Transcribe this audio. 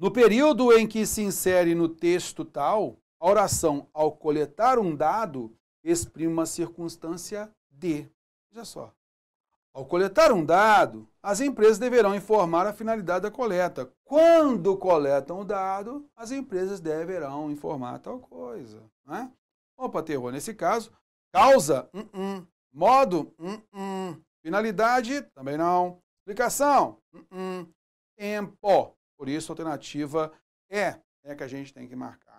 No período em que se insere no texto tal, a oração, ao coletar um dado, exprime uma circunstância de. Veja só. Ao coletar um dado, as empresas deverão informar a finalidade da coleta. Quando coletam o dado, as empresas deverão informar tal coisa. Né? Opa, terror, nesse caso, causa, uh -uh. modo, uh finalidade, também não. Explicação, tempo, por isso, a alternativa é, é que a gente tem que marcar.